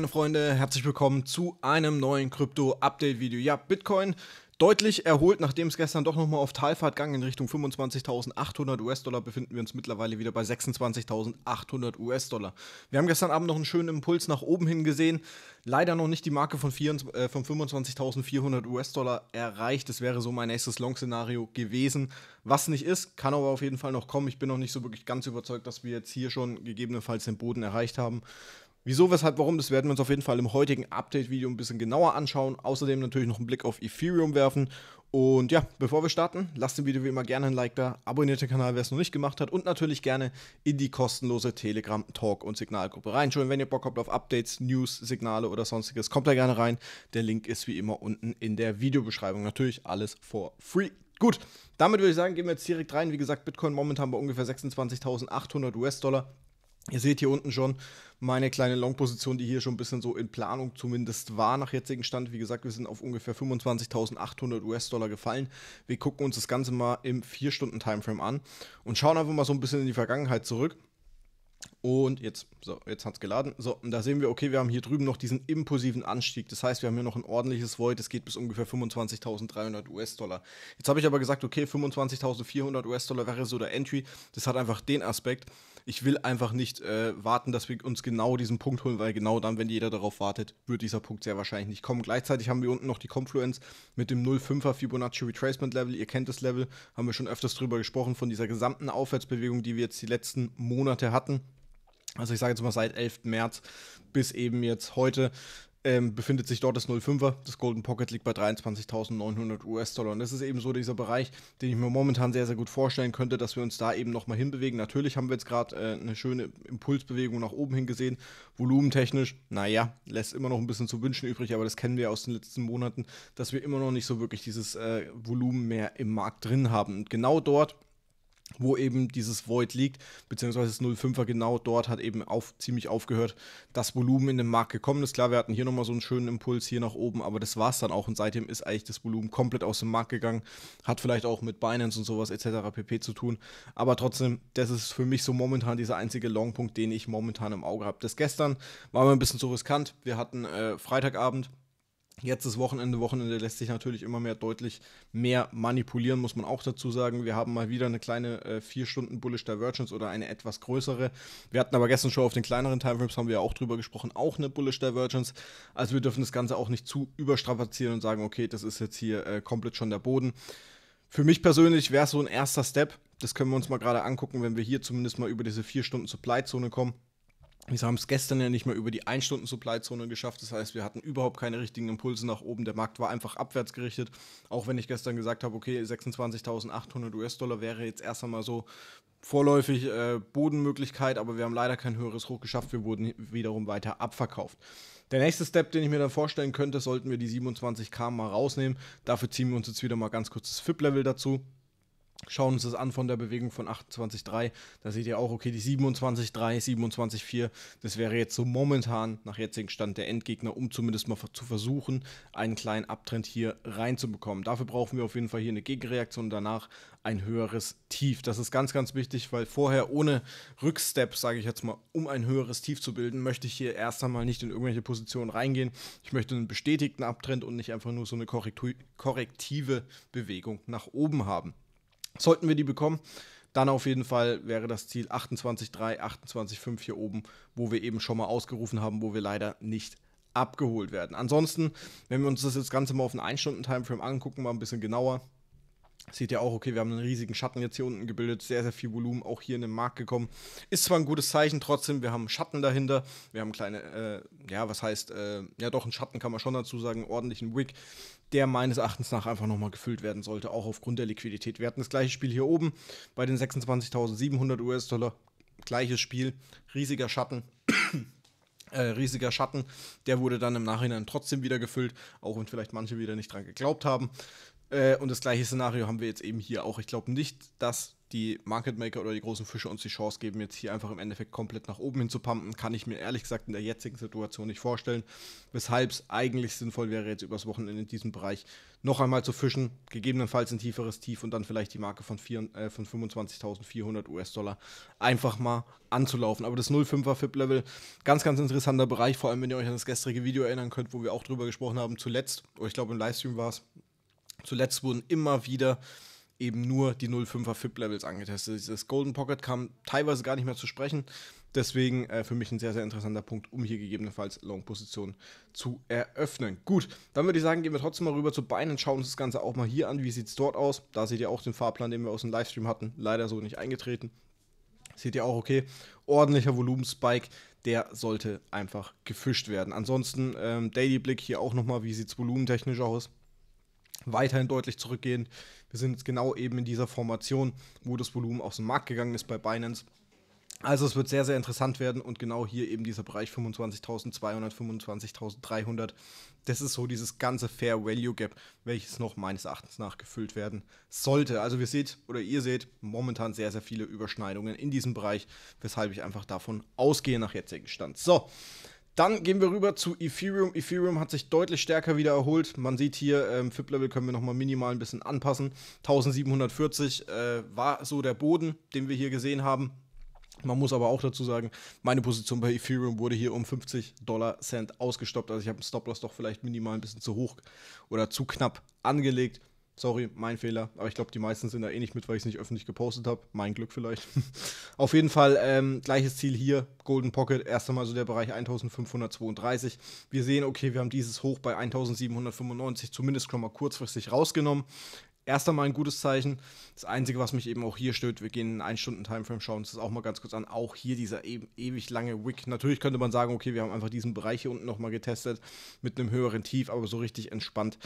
meine Freunde, herzlich willkommen zu einem neuen Krypto-Update-Video. Ja, Bitcoin deutlich erholt, nachdem es gestern doch nochmal auf Talfahrt ging in Richtung 25.800 US-Dollar, befinden wir uns mittlerweile wieder bei 26.800 US-Dollar. Wir haben gestern Abend noch einen schönen Impuls nach oben hin gesehen, leider noch nicht die Marke von, äh, von 25.400 US-Dollar erreicht. Das wäre so mein nächstes Long-Szenario gewesen. Was nicht ist, kann aber auf jeden Fall noch kommen. Ich bin noch nicht so wirklich ganz überzeugt, dass wir jetzt hier schon gegebenenfalls den Boden erreicht haben. Wieso, weshalb, warum, das werden wir uns auf jeden Fall im heutigen Update-Video ein bisschen genauer anschauen. Außerdem natürlich noch einen Blick auf Ethereum werfen. Und ja, bevor wir starten, lasst dem Video wie immer gerne ein Like da, abonniert den Kanal, wer es noch nicht gemacht hat und natürlich gerne in die kostenlose Telegram, Talk und Signalgruppe reinschauen. Wenn ihr Bock habt auf Updates, News, Signale oder sonstiges, kommt da gerne rein. Der Link ist wie immer unten in der Videobeschreibung. Natürlich alles for free. Gut, damit würde ich sagen, gehen wir jetzt direkt rein. Wie gesagt, Bitcoin momentan bei ungefähr 26.800 US-Dollar. Ihr seht hier unten schon meine kleine Long-Position, die hier schon ein bisschen so in Planung zumindest war nach jetzigem Stand. Wie gesagt, wir sind auf ungefähr 25.800 US-Dollar gefallen. Wir gucken uns das Ganze mal im 4-Stunden-Timeframe an und schauen einfach mal so ein bisschen in die Vergangenheit zurück. Und jetzt, so, jetzt hat es geladen. So, und da sehen wir, okay, wir haben hier drüben noch diesen impulsiven Anstieg. Das heißt, wir haben hier noch ein ordentliches Void. Es geht bis ungefähr 25.300 US-Dollar. Jetzt habe ich aber gesagt, okay, 25.400 US-Dollar wäre so der Entry. Das hat einfach den Aspekt. Ich will einfach nicht äh, warten, dass wir uns genau diesen Punkt holen, weil genau dann, wenn jeder darauf wartet, wird dieser Punkt sehr wahrscheinlich nicht kommen. Gleichzeitig haben wir unten noch die Confluence mit dem 0,5er Fibonacci Retracement Level. Ihr kennt das Level, haben wir schon öfters drüber gesprochen, von dieser gesamten Aufwärtsbewegung, die wir jetzt die letzten Monate hatten. Also ich sage jetzt mal seit 11. März bis eben jetzt heute ähm, befindet sich dort das 05er. Das Golden Pocket liegt bei 23.900 US-Dollar. Und das ist eben so dieser Bereich, den ich mir momentan sehr, sehr gut vorstellen könnte, dass wir uns da eben nochmal hinbewegen. Natürlich haben wir jetzt gerade äh, eine schöne Impulsbewegung nach oben hin gesehen. Volumentechnisch, naja, lässt immer noch ein bisschen zu wünschen übrig, aber das kennen wir aus den letzten Monaten, dass wir immer noch nicht so wirklich dieses äh, Volumen mehr im Markt drin haben. Und genau dort wo eben dieses Void liegt, beziehungsweise das 05er genau dort hat eben auf, ziemlich aufgehört, das Volumen in den Markt gekommen ist. Klar, wir hatten hier nochmal so einen schönen Impuls hier nach oben, aber das war es dann auch und seitdem ist eigentlich das Volumen komplett aus dem Markt gegangen, hat vielleicht auch mit Binance und sowas etc. pp. zu tun, aber trotzdem, das ist für mich so momentan dieser einzige Longpunkt, den ich momentan im Auge habe. Das gestern war mir ein bisschen zu riskant, wir hatten äh, Freitagabend, Jetzt ist Wochenende. Wochenende lässt sich natürlich immer mehr deutlich mehr manipulieren, muss man auch dazu sagen. Wir haben mal wieder eine kleine äh, 4-Stunden-Bullish Divergence oder eine etwas größere. Wir hatten aber gestern schon auf den kleineren Timeframes, haben wir ja auch drüber gesprochen, auch eine Bullish Divergence. Also wir dürfen das Ganze auch nicht zu überstrapazieren und sagen, okay, das ist jetzt hier äh, komplett schon der Boden. Für mich persönlich wäre es so ein erster Step. Das können wir uns mal gerade angucken, wenn wir hier zumindest mal über diese 4-Stunden-Supply-Zone kommen wir haben es gestern ja nicht mal über die 1-Stunden-Supply-Zone geschafft. Das heißt, wir hatten überhaupt keine richtigen Impulse nach oben. Der Markt war einfach abwärts gerichtet. Auch wenn ich gestern gesagt habe, okay, 26.800 US-Dollar wäre jetzt erst einmal so vorläufig äh, Bodenmöglichkeit, aber wir haben leider kein höheres Hoch geschafft. Wir wurden wiederum weiter abverkauft. Der nächste Step, den ich mir dann vorstellen könnte, sollten wir die 27k mal rausnehmen. Dafür ziehen wir uns jetzt wieder mal ganz kurz das FIP-Level dazu. Schauen uns das an von der Bewegung von 28,3. Da seht ihr auch, okay, die 27,3, 27,4. Das wäre jetzt so momentan nach jetzigem Stand der Endgegner, um zumindest mal zu versuchen, einen kleinen Abtrend hier reinzubekommen. Dafür brauchen wir auf jeden Fall hier eine Gegenreaktion und danach ein höheres Tief. Das ist ganz, ganz wichtig, weil vorher ohne Rückstep, sage ich jetzt mal, um ein höheres Tief zu bilden, möchte ich hier erst einmal nicht in irgendwelche Positionen reingehen. Ich möchte einen bestätigten Abtrend und nicht einfach nur so eine korrektive Bewegung nach oben haben. Sollten wir die bekommen, dann auf jeden Fall wäre das Ziel 28,3, 28,5 hier oben, wo wir eben schon mal ausgerufen haben, wo wir leider nicht abgeholt werden. Ansonsten, wenn wir uns das jetzt Ganze mal auf einen 1-Stunden-Timeframe angucken, mal ein bisschen genauer, Seht ihr auch, okay, wir haben einen riesigen Schatten jetzt hier unten gebildet, sehr, sehr viel Volumen auch hier in den Markt gekommen. Ist zwar ein gutes Zeichen, trotzdem, wir haben Schatten dahinter, wir haben kleine, äh, ja, was heißt, äh, ja doch, einen Schatten kann man schon dazu sagen, einen ordentlichen Wick, der meines Erachtens nach einfach nochmal gefüllt werden sollte, auch aufgrund der Liquidität. Wir hatten das gleiche Spiel hier oben bei den 26.700 US-Dollar, gleiches Spiel, riesiger Schatten. Äh, riesiger Schatten. Der wurde dann im Nachhinein trotzdem wieder gefüllt, auch wenn vielleicht manche wieder nicht dran geglaubt haben. Äh, und das gleiche Szenario haben wir jetzt eben hier auch. Ich glaube nicht, dass die Market Maker oder die großen Fische uns die Chance geben, jetzt hier einfach im Endeffekt komplett nach oben hin zu pumpen, kann ich mir ehrlich gesagt in der jetzigen Situation nicht vorstellen. Weshalb es eigentlich sinnvoll wäre, jetzt übers Wochenende in diesem Bereich noch einmal zu fischen, gegebenenfalls ein tieferes Tief und dann vielleicht die Marke von, äh, von 25.400 US-Dollar einfach mal anzulaufen. Aber das 0,5er FIP-Level, ganz, ganz interessanter Bereich, vor allem wenn ihr euch an das gestrige Video erinnern könnt, wo wir auch drüber gesprochen haben, zuletzt, oder ich glaube im Livestream war es, Zuletzt wurden immer wieder eben nur die 05er FIP-Levels angetestet. Das Golden Pocket kam teilweise gar nicht mehr zu sprechen. Deswegen äh, für mich ein sehr, sehr interessanter Punkt, um hier gegebenenfalls Long-Positionen zu eröffnen. Gut, dann würde ich sagen, gehen wir trotzdem mal rüber zu Beinen und schauen uns das Ganze auch mal hier an. Wie sieht es dort aus? Da seht ihr auch den Fahrplan, den wir aus dem Livestream hatten. Leider so nicht eingetreten. Seht ihr auch, okay, ordentlicher Volumenspike, der sollte einfach gefischt werden. Ansonsten ähm, Daily Blick hier auch nochmal, wie sieht es volumentechnisch aus? weiterhin deutlich zurückgehen. Wir sind jetzt genau eben in dieser Formation, wo das Volumen aus dem Markt gegangen ist bei Binance. Also es wird sehr, sehr interessant werden und genau hier eben dieser Bereich 25.200, 25.300, das ist so dieses ganze Fair Value Gap, welches noch meines Erachtens nach gefüllt werden sollte. Also wir seht oder ihr seht momentan sehr, sehr viele Überschneidungen in diesem Bereich, weshalb ich einfach davon ausgehe nach jetzigem Stand. So, dann gehen wir rüber zu Ethereum. Ethereum hat sich deutlich stärker wieder erholt. Man sieht hier, ähm, FIP-Level können wir nochmal minimal ein bisschen anpassen. 1740 äh, war so der Boden, den wir hier gesehen haben. Man muss aber auch dazu sagen, meine Position bei Ethereum wurde hier um 50 Dollar Cent ausgestoppt. Also ich habe einen Stop-Loss doch vielleicht minimal ein bisschen zu hoch oder zu knapp angelegt. Sorry, mein Fehler. Aber ich glaube, die meisten sind da eh nicht mit, weil ich es nicht öffentlich gepostet habe. Mein Glück vielleicht. Auf jeden Fall ähm, gleiches Ziel hier. Golden Pocket. Erst einmal so der Bereich 1532. Wir sehen, okay, wir haben dieses Hoch bei 1795 zumindest schon mal kurzfristig rausgenommen. Erst einmal ein gutes Zeichen. Das Einzige, was mich eben auch hier stört, wir gehen in einen Stunden Timeframe, schauen uns das auch mal ganz kurz an. Auch hier dieser e ewig lange Wick. Natürlich könnte man sagen, okay, wir haben einfach diesen Bereich hier unten nochmal getestet mit einem höheren Tief, aber so richtig entspannt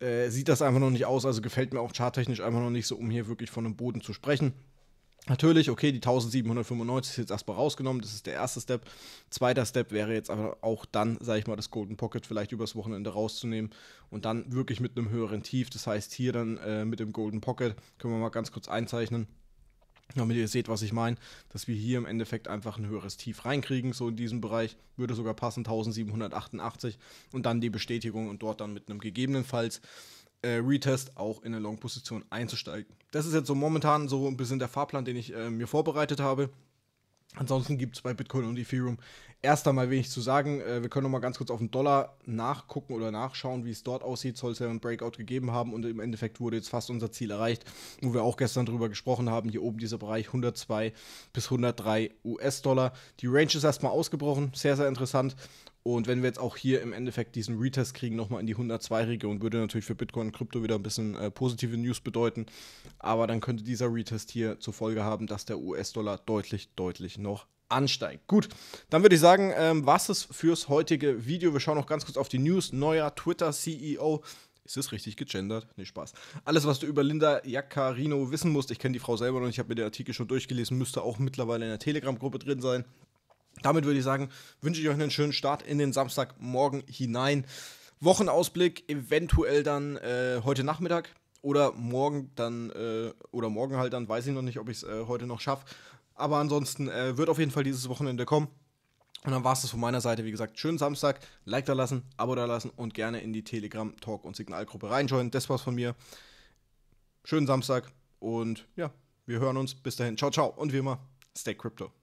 äh, sieht das einfach noch nicht aus. Also gefällt mir auch charttechnisch einfach noch nicht so, um hier wirklich von einem Boden zu sprechen. Natürlich, okay, die 1795 ist jetzt erstmal rausgenommen, das ist der erste Step. Zweiter Step wäre jetzt aber auch dann, sage ich mal, das Golden Pocket vielleicht übers Wochenende rauszunehmen und dann wirklich mit einem höheren Tief. Das heißt, hier dann äh, mit dem Golden Pocket können wir mal ganz kurz einzeichnen damit ihr seht, was ich meine, dass wir hier im Endeffekt einfach ein höheres Tief reinkriegen, so in diesem Bereich, würde sogar passen, 1788 und dann die Bestätigung und dort dann mit einem gegebenenfalls äh, Retest auch in eine Long-Position einzusteigen. Das ist jetzt so momentan so ein bisschen der Fahrplan, den ich äh, mir vorbereitet habe. Ansonsten gibt es bei Bitcoin und Ethereum erst einmal wenig zu sagen. Äh, wir können noch mal ganz kurz auf den Dollar nachgucken oder nachschauen, wie es dort aussieht. Soll es ja einen Breakout gegeben haben und im Endeffekt wurde jetzt fast unser Ziel erreicht, wo wir auch gestern drüber gesprochen haben. Hier oben dieser Bereich 102 bis 103 US-Dollar. Die Range ist erstmal ausgebrochen, sehr, sehr interessant. Und wenn wir jetzt auch hier im Endeffekt diesen Retest kriegen, nochmal in die 102-Region, würde natürlich für Bitcoin und Krypto wieder ein bisschen äh, positive News bedeuten. Aber dann könnte dieser Retest hier zur Folge haben, dass der US-Dollar deutlich, deutlich noch ansteigt. Gut, dann würde ich sagen, ähm, was ist fürs heutige Video? Wir schauen noch ganz kurz auf die News. Neuer Twitter-CEO ist das richtig gegendert? Nee, Spaß. Alles, was du über Linda Jaccarino wissen musst, ich kenne die Frau selber noch, ich habe mir den Artikel schon durchgelesen, müsste auch mittlerweile in der Telegram-Gruppe drin sein. Damit würde ich sagen, wünsche ich euch einen schönen Start in den Samstagmorgen hinein. Wochenausblick, eventuell dann äh, heute Nachmittag oder morgen dann, äh, oder morgen halt dann, weiß ich noch nicht, ob ich es äh, heute noch schaffe. Aber ansonsten äh, wird auf jeden Fall dieses Wochenende kommen. Und dann war es das von meiner Seite. Wie gesagt, schönen Samstag. Like da lassen, Abo da lassen und gerne in die Telegram, Talk und Signalgruppe reinschauen. Das war's von mir. Schönen Samstag und ja, wir hören uns. Bis dahin. Ciao, ciao. Und wie immer, stay crypto.